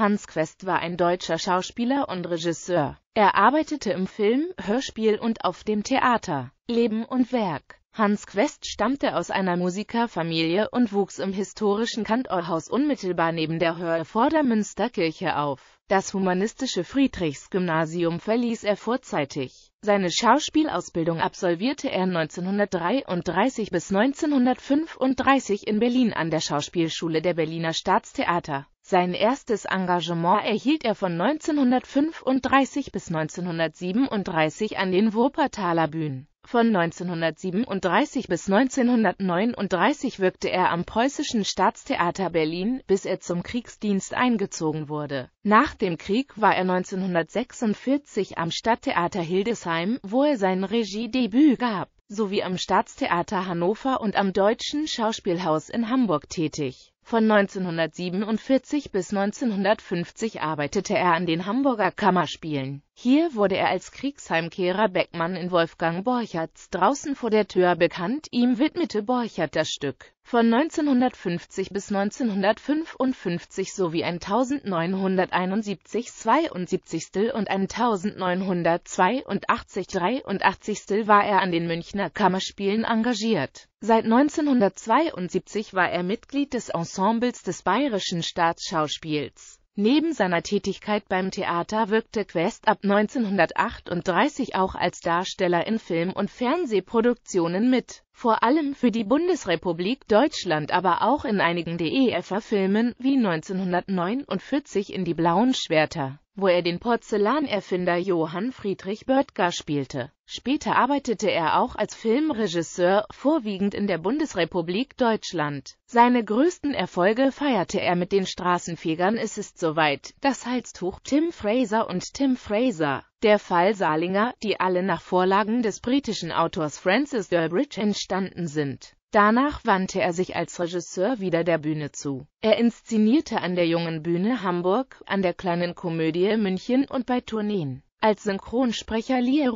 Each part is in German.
Hans Quest war ein deutscher Schauspieler und Regisseur. Er arbeitete im Film, Hörspiel und auf dem Theater. Leben und Werk Hans Quest stammte aus einer Musikerfamilie und wuchs im historischen Kantorhaus unmittelbar neben der Hörforder Münsterkirche auf. Das humanistische Friedrichsgymnasium verließ er vorzeitig. Seine Schauspielausbildung absolvierte er 1933 bis 1935 in Berlin an der Schauspielschule der Berliner Staatstheater. Sein erstes Engagement erhielt er von 1935 bis 1937 an den Wuppertaler Bühnen. Von 1937 bis 1939 wirkte er am Preußischen Staatstheater Berlin, bis er zum Kriegsdienst eingezogen wurde. Nach dem Krieg war er 1946 am Stadttheater Hildesheim, wo er sein Regiedebüt gab, sowie am Staatstheater Hannover und am Deutschen Schauspielhaus in Hamburg tätig von 1947 bis 1950 arbeitete er an den Hamburger Kammerspielen. Hier wurde er als Kriegsheimkehrer Beckmann in Wolfgang Borcherts Draußen vor der Tür bekannt, ihm widmete Borchert das Stück von 1950 bis 1955 sowie ein 1971 72. und ein 1982 83. war er an den Münchner Kammerspielen engagiert. Seit 1972 war er Mitglied des Ensembles des Bayerischen Staatsschauspiels. Neben seiner Tätigkeit beim Theater wirkte Quest ab 1938 auch als Darsteller in Film- und Fernsehproduktionen mit, vor allem für die Bundesrepublik Deutschland, aber auch in einigen DEFA-Filmen wie 1949 in Die blauen Schwerter wo er den Porzellanerfinder Johann Friedrich Böttger spielte. Später arbeitete er auch als Filmregisseur, vorwiegend in der Bundesrepublik Deutschland. Seine größten Erfolge feierte er mit den Straßenfegern Es ist soweit, Das Halstuch, Tim Fraser und Tim Fraser, Der Fall Salinger, die alle nach Vorlagen des britischen Autors Francis Durbridge entstanden sind. Danach wandte er sich als Regisseur wieder der Bühne zu. Er inszenierte an der Jungen Bühne Hamburg, an der Kleinen Komödie München und bei Tourneen. Als Synchronsprecher lieh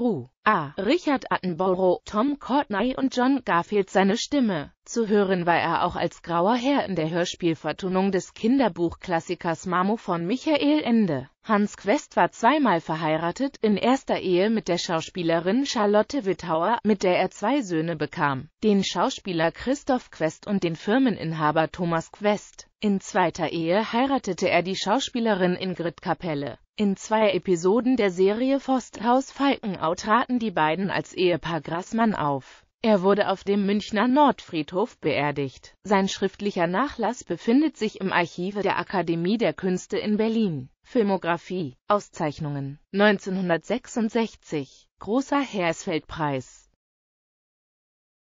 A. Richard Attenborough, Tom Courtney und John Garfield seine Stimme. Zu hören war er auch als grauer Herr in der Hörspielvertonung des Kinderbuchklassikers Mamo von Michael Ende. Hans Quest war zweimal verheiratet, in erster Ehe mit der Schauspielerin Charlotte Wittauer, mit der er zwei Söhne bekam, den Schauspieler Christoph Quest und den Firmeninhaber Thomas Quest. In zweiter Ehe heiratete er die Schauspielerin Ingrid Kapelle. In zwei Episoden der Serie Forsthaus Falkenau traten die beiden als Ehepaar Grassmann auf. Er wurde auf dem Münchner Nordfriedhof beerdigt. Sein schriftlicher Nachlass befindet sich im Archive der Akademie der Künste in Berlin. Filmografie, Auszeichnungen 1966, Großer Hersfeldpreis